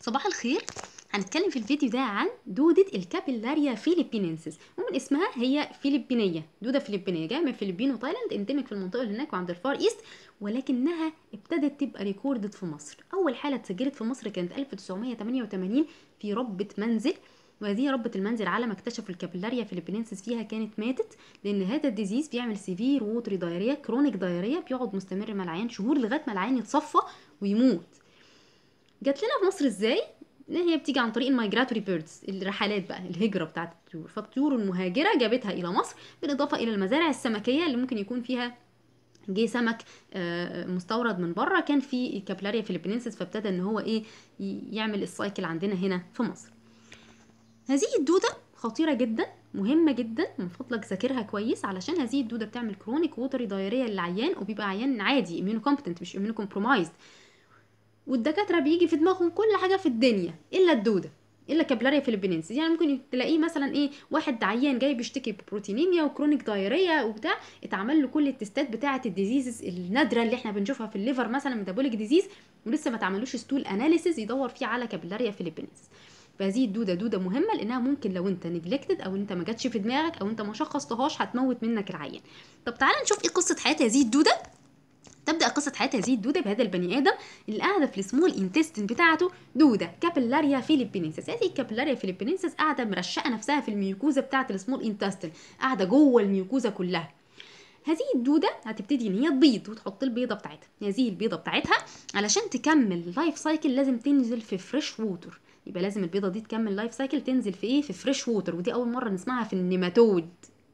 صباح الخير هنتكلم في الفيديو ده عن دودة الكابيلاريا فيليبينينسيس ومن اسمها هي فيلبينية دودة فيلبينية جاية من فلبين وتايلاند اندمج في المنطقة اللي هناك وعند الفار ايست ولكنها ابتدت تبقى ريكوردد في مصر أول حالة اتسجلت في مصر كانت 1988 في ربة منزل وهذه ربة المنزل على ما اكتشفوا الكابيلاريا فيليبينينسيس فيها كانت ماتت لان هذا الديزيز بيعمل سيفير ووتري دايريا كرونيك دايريا بيقعد مستمر مع العيان شهور لغايه ما العيان يتصفى ويموت جات لنا في مصر ازاي ان هي بتيجي عن طريق المايجراتوري بيردز الرحلات بقى الهجره بتاعه الطيور فالطيور المهاجره جابتها الى مصر بالاضافه الى المزارع السمكيه اللي ممكن يكون فيها آه، جه سمك آه، مستورد من بره كان في كابلاريا فيليبينينسيس فابتدى ان هو ايه يعمل السايكل عندنا هنا في مصر هذه الدوده خطيره جدا مهمه جدا من فضلك ذاكرها كويس علشان هذه الدوده بتعمل كرونيك ووتري دايريه للعيان وبيبقى عيان عادي امينو كومبتنت مش امينو كومبرومايزد والدكاتره بيجي في دماغهم كل حاجه في الدنيا الا الدوده الا كابلاريا فيلبينينسيس يعني ممكن تلاقيه مثلا ايه واحد عيان جاي بيشتكي ببروتينيميا وكرونيك دايريا وبتاع اتعمل له كل التستات بتاعه الديزيزز النادره اللي احنا بنشوفها في الليفر مثلا ميتابوليك ديزيز ولسه ما اتعملوش ستول اناليسيز يدور فيه على كابلاريا فيلبينينسيس فهذه الدوده دوده مهمه لانها ممكن لو انت نيجلكتد او انت ما جاتش في دماغك او انت ما شخصتهاش هتموت منك العيان طب تعالى نشوف ايه قصه حياه هذه الدوده تبدأ قصة حياة هذه الدودة بهذا البني آدم اللي قاعدة في السمول انتستين بتاعته دودة كابيلاريا فيليبينينسس هذه الكابيلاريا فيليبينينسس قاعدة مرشقة نفسها في الميوكوزا بتاعة السمول انتستين قاعدة جوه الميوكوزا كلها هذه الدودة هتبتدي ان هي تبيض وتحط البيضة بتاعتها هذه البيضة بتاعتها علشان تكمل اللايف سايكل لازم تنزل في فريش ووتر يبقى لازم البيضة دي تكمل لايف سايكل تنزل في ايه في فريش ووتر ودي اول مرة نسمعها في النيماتود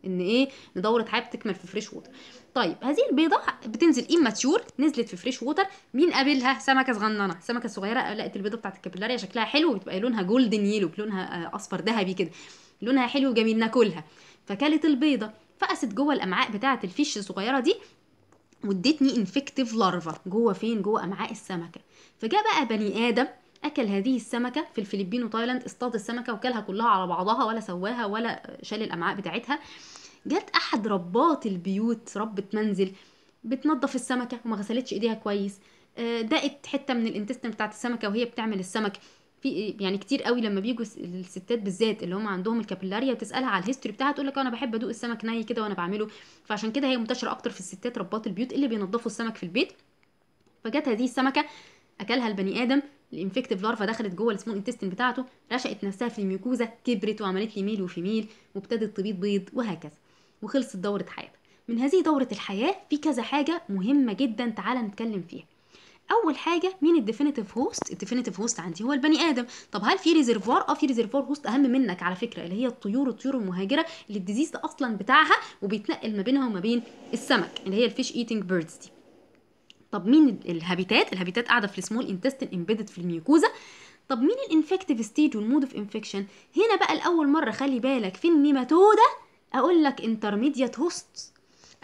ان ايه ندور دوره حياه بتكمل في فريش ووتر طيب هذه البيضه بتنزل ايماتيور نزلت في فريش ووتر مين قابلها سمكه صغننه السمكه الصغيره لقت البيضه بتاعت الكابيلاريا شكلها حلو بتبقى لونها جولدن يلو لونها آه، اصفر ذهبي كده لونها حلو وجميل ناكلها فكلت البيضه فقست جوه الامعاء بتاعه الفيش الصغيره دي وادتني انفكتيف لارفا جوه فين جوه امعاء السمكه فجاء بقى بني ادم اكل هذه السمكه في الفلبين وتايلاند اصطاد السمكه وكلها كلها على بعضها ولا سواها ولا شال الامعاء بتاعتها آه جت احد ربات البيوت ربة منزل بتنظف السمكة وما غسلتش ايديها كويس آه، دقت حتة من الانتستين بتاعت السمكة وهي بتعمل السمك في يعني كتير قوي لما بيجوا الستات بالذات اللي هم عندهم الكابيلاريا وتسالها على الهيستوري بتاعها تقول لك انا بحب ادوق السمك ني كده وانا بعمله فعشان كده هي منتشره اكتر في الستات ربات البيوت اللي بينضفوا السمك في البيت فجت هذه السمكه اكلها البني ادم الانفكتيف لارفا دخلت جوه السمول انتستين بتاعته رشقت نفسها في الميكوزه كبرت وعملت لي ميل ميل وابتدت تبيض بيض وهكذا وخلصت دورة حياتك من هذه دورة الحياة في كذا حاجة مهمة جدا تعالى نتكلم فيها اول حاجه مين الديفينيتيف هوست الديفينيتيف هوست عندي هو البني ادم طب هل في ريزرفوار اه في ريزرفوار هوست اهم منك على فكره اللي هي الطيور الطيور المهاجره اللي الديزيز ده اصلا بتاعها وبيتنقل ما بينها وما بين السمك اللي هي الفيش ايتنج بيردز دي طب مين الهابيتات الهابيتات قاعده في السمول انتستين امبيدد في الميوكوزا طب مين الانفكتيف ستيج والمود اوف انفكشن هنا بقى لاول مره خلي بالك في النيماتودا اقول لك انترميديت هوست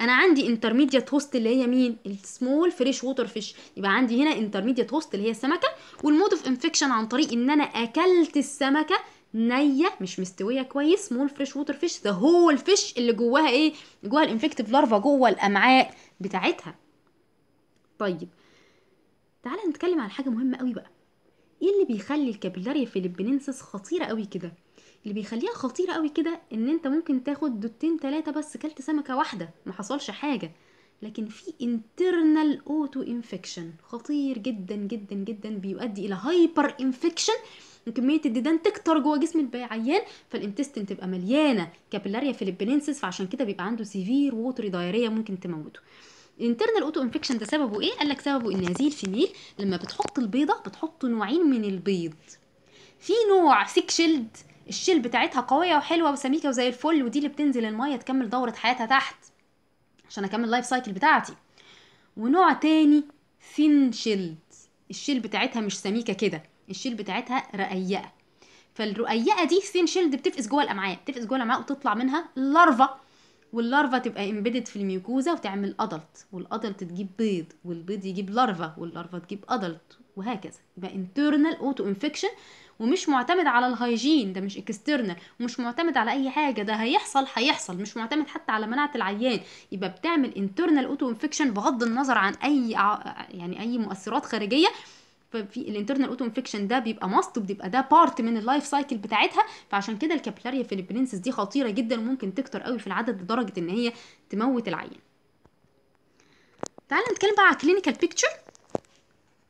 انا عندي انترميديت هوست اللي هي مين السمول فريش ووتر فيش يبقى عندي هنا انترميديت هوست اللي هي السمكه والمود اوف انفكشن عن طريق ان انا اكلت السمكه نيه مش مستويه كويس سمول فريش ووتر فيش ذا هول فيش اللي جواها ايه جواها الانفكتيف لارفا جوه الامعاء بتاعتها طيب تعالى نتكلم على حاجه مهمه قوي بقى ايه اللي بيخلي الكابيلاريا فيليبينينسيس خطيره قوي كده اللي بيخليها خطيره قوي كده ان انت ممكن تاخد دوتين ثلاثه بس كلت سمكه واحده ما حصلش حاجه لكن في internal اوتو انفكشن خطير جدا جدا جدا بيؤدي الى هايبر انفكشن كميه الديدان تكتر جوه جسم العيان فالانتستين تبقى مليانه كابيلاريا فيليبينينسيس فعشان كده بيبقى عنده سيفير ووتري دايريه ممكن تموته الانترنال اوتو انفكشن ده سببه ايه قال لك سببه ان هذه الفيميل لما بتحط البيضه بتحط نوعين من البيض في نوع سيك شيلد الشيل بتاعتها قويه وحلوه وسميكه وزي الفل ودي اللي بتنزل الميه تكمل دوره حياتها تحت عشان اكمل اللايف سايكل بتاعتي ونوع تاني ثين شيلد الشيل بتاعتها مش سميكه كده الشيل بتاعتها رقيقه فالرقيقه دي ثين شيلد بتفقس جوه الامعاء بتفقس جوه الامعاء وتطلع منها لارفا واللارفا تبقى امبيدد في الميوكوزا وتعمل ادلت والادلت تجيب بيض والبيض يجيب لارفا واللارفا تجيب ادلت وهكذا يبقى انترنال اوتو انفكشن ومش معتمد على الهيجين ده مش اكسترنال ومش معتمد على اي حاجه ده هيحصل هيحصل مش معتمد حتى على مناعه العيان يبقى بتعمل انترنال اوتو انفكشن بغض النظر عن اي يعني اي مؤثرات خارجيه ففي الانترنال اوتو انفكشن ده بيبقى ماست وبيبقى ده بارت من اللايف سايكل بتاعتها فعشان كده الكابيلاريا فيليبينسيس دي خطيره جدا وممكن تكتر قوي في العدد لدرجه ان هي تموت العين تعالى نتكلم بقى على كلينيكال بيكتشر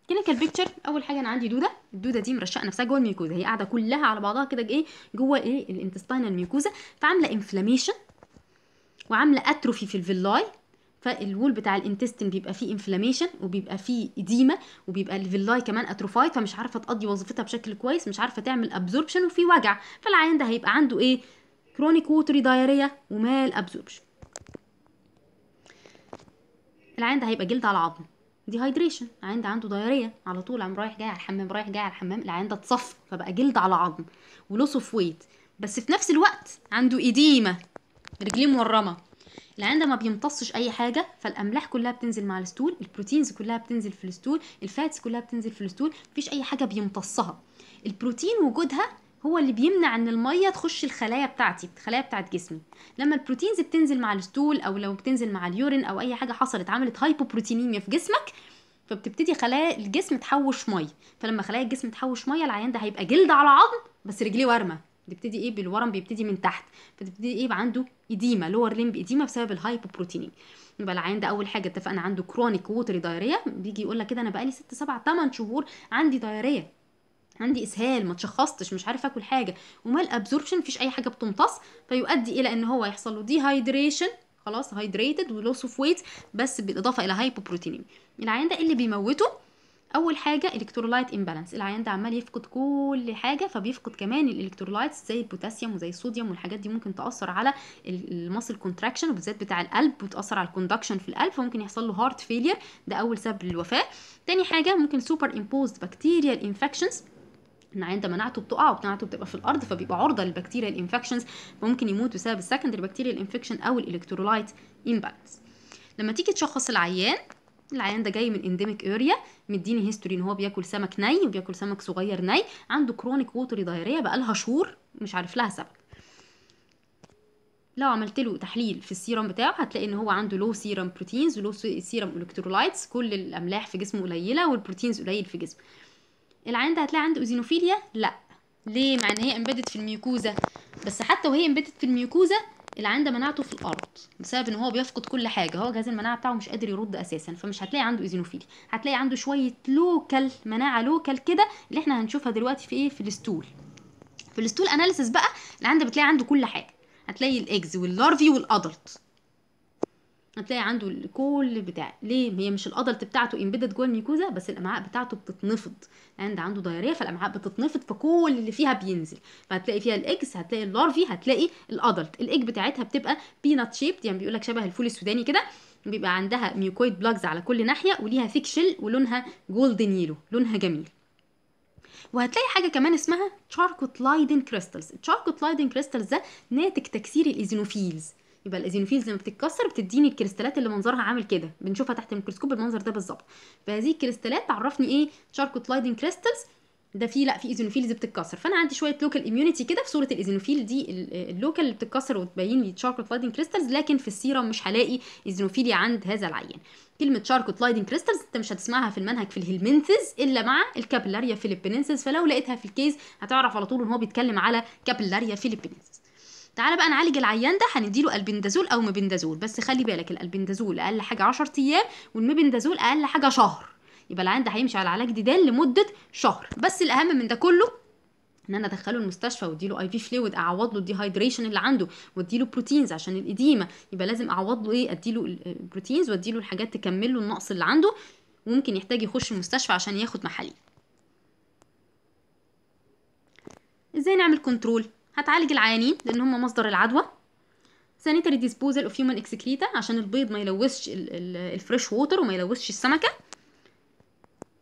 كلينيكال بيكتشر اول حاجه انا عندي دوده الدوده دي مرشقه نفسها جوه الميوكوزا هي قاعده كلها على بعضها كده ايه جوه ايه الانتستاينال ميوكوزا فعامله انفلاميشن وعامله اتروفي في الفيلاي فالوول بتاع الانتستين بيبقى فيه انفلاميشن وبيبقى فيه اديما وبيبقى الفيلاي كمان اتروفايد فمش عارفه تقضي وظيفتها بشكل كويس مش عارفه تعمل ابزوربشن وفي وجع فالعيان ده هيبقى عنده ايه كرونيك ووتري دايريا ومال ابزوربشن العيان ده هيبقى جلد على عظم هايدريشن العيان ده عنده دايريا على طول عم رايح جاي على الحمام رايح جاي على الحمام العيان ده اتصف فبقى جلد على عظم ولوس اوف ويت بس في نفس الوقت عنده اديمه رجليه مورمه لان ده ما بيمتصش اي حاجه فالاملاح كلها بتنزل مع الستول البروتينز كلها بتنزل في الستول الفاتس كلها بتنزل في الستول مفيش اي حاجه بيمتصها البروتين وجودها هو اللي بيمنع ان الميه تخش الخلايا بتاعتي الخلايا بتاعت جسمي لما البروتينز بتنزل مع الستول او لو بتنزل مع اليورين او اي حاجه حصلت عملت هايبوبروتينيميا في جسمك فبتبتدي خلايا الجسم تحوش ميه فلما خلايا الجسم تحوش ميه العيان ده هيبقى جلد على عظم بس رجليه وارمه بتبتدي ايه بالورم بيبتدي من تحت فتبتدي ايه عنده ايديما لور لمب ايديما بسبب الهايبوبروتينين يبقى العيان ده اول حاجه اتفقنا عنده كرونيك ووتري دايريه بيجي يقول لك كده انا بقالي 6 7 8 شهور عندي دايريه عندي اسهال ما تشخصتش مش عارف اكل حاجه وما الابزوربشن مفيش اي حاجه بتمتص فيؤدي الى ان هو يحصل له دي هايدريشن خلاص هايدريتد ولوس اوف ويت بس بالاضافه الى هايبوبروتينيميا العيان ده إيه اللي بيموته اول حاجه الكترولايت امبالانس العيان ده عمال يفقد كل حاجه فبيفقد كمان الالكترولايت زي البوتاسيوم وزي الصوديوم والحاجات دي ممكن تاثر على الماسل كونتراكشن وبالذات بتاع القلب وتاثر على الكوندكشن في القلب فممكن يحصل له هارت فيلير ده اول سبب للوفاه تاني حاجه ممكن سوبر امبوزد بكتيريال انفكشنز العيان ده مناعته بتقع وبتاعته بتبقى في الارض فبيبقى عرضه للبكتيريا الانفكشنز فممكن يموت بسبب السكندري بكتيريا الانفكشن او الالكترولايت امبالانس لما تيجي تشخص العيان العيان ده جاي من انديميك اريا مديني هيستوري ان هو بياكل سمك ني وبياكل سمك صغير ني عنده كرونيك ووتري دايريه بقالها شهور مش عارف لها سبب لو عملت له تحليل في السيرم بتاعه هتلاقي ان هو عنده لو سيرم بروتينز ولو سيرم الكترولايتس كل الاملاح في جسمه قليله والبروتينز قليل في جسمه العيان ده هتلاقي عنده اوزينوفيليا لا ليه مع ان هي امبيدد في الميوكوزا بس حتى وهي امبيدد في الميوكوزا اللي عنده مناعته في الارض بسبب ان هو بيفقد كل حاجه هو جهاز المناعه بتاعه مش قادر يرد اساسا فمش هتلاقي عنده ايزينوفيلي هتلاقي عنده شويه لوكال مناعه لوكال كده اللي احنا هنشوفها دلوقتي في ايه في الستول في الستول اناليسس بقى اللي عنده بتلاقي عنده كل حاجه هتلاقي الاكز واللارفي والادلت هتلاقي عنده كل بتاع ليه هي مش الادلت بتاعته امبيدد جوه الميكوزا بس الامعاء بتاعته بتتنفض عند يعني ده عنده ضياريه فالامعاء بتتنفض فكل اللي فيها بينزل فهتلاقي فيها الاكس هتلاقي اللارفي هتلاقي الادلت الايج بتاعتها بتبقى بينات شيبد يعني بيقول لك شبه الفول السوداني كده بيبقى عندها ميوكويد بلاجز على كل ناحيه وليها ثيك شيل ولونها جولدن يلو لونها جميل وهتلاقي حاجه كمان اسمها تشاركوت لايدن كريستالز التشاركوت لايدن كريستالز ده ناتج تكسير الايزينوفيلز يبقى الايزينوفيلز لما بتتكسر بتديني الكريستالات اللي منظرها عامل كده بنشوفها تحت الميكروسكوب المنظر ده بالظبط فهذه الكريستالات تعرفني ايه شاركوتلايدين كريستالز ده في لا في ايزينوفيلز بتتكسر فانا عندي شويه لوكال اميونيتي كده في صوره الايزينوفيل دي اللوكال اللي بتتكسر وتبين لي شاركوتلايدين كريستالز لكن في السيرم مش هلاقي ايزينوفيليا عند هذا العيان كلمه شاركوتلايدين كريستالز انت مش هتسمعها في المنهج في الهلمنثز الا مع الكابيلاريا فيليبينينسز فلو لقيتها في الكيس هتعرف على طول ان هو بيتكلم على كابيلاريا فيليبينينسز تعالى بقى نعالج العيان ده هنديله البندازول او مبندازول بس خلي بالك الالبندازول اقل حاجه 10 ايام والمبندازول اقل حاجه شهر يبقى العيان ده هيمشي على علاج ديدان لمده شهر بس الاهم من ده كله ان انا ادخله المستشفى واديله اي في فلويد اعوض له الديهايدريشن اللي عنده واديله بروتينز عشان الاديمه يبقى لازم اعوض له ايه اديله البروتينز آه، واديله الحاجات تكمل له النقص اللي عنده وممكن يحتاج يخش المستشفى عشان ياخد محاليل ازاي نعمل كنترول هتعالج العيانين لان هم مصدر العدوى سانيتري ديسبوزال اوف هيومن اكسكريتا عشان البيض ما يلوثش الفريش ووتر وما يلوثش السمكه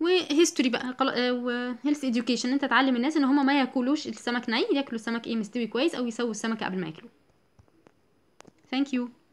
وهيستوري بقى وهيلث اديوكيشن آه، انت تعلم الناس ان هما ما ياكلوش السمك ني ياكلوا السمك ايه مستوي كويس او يسووا السمكه قبل ما ياكلوه ثانك يو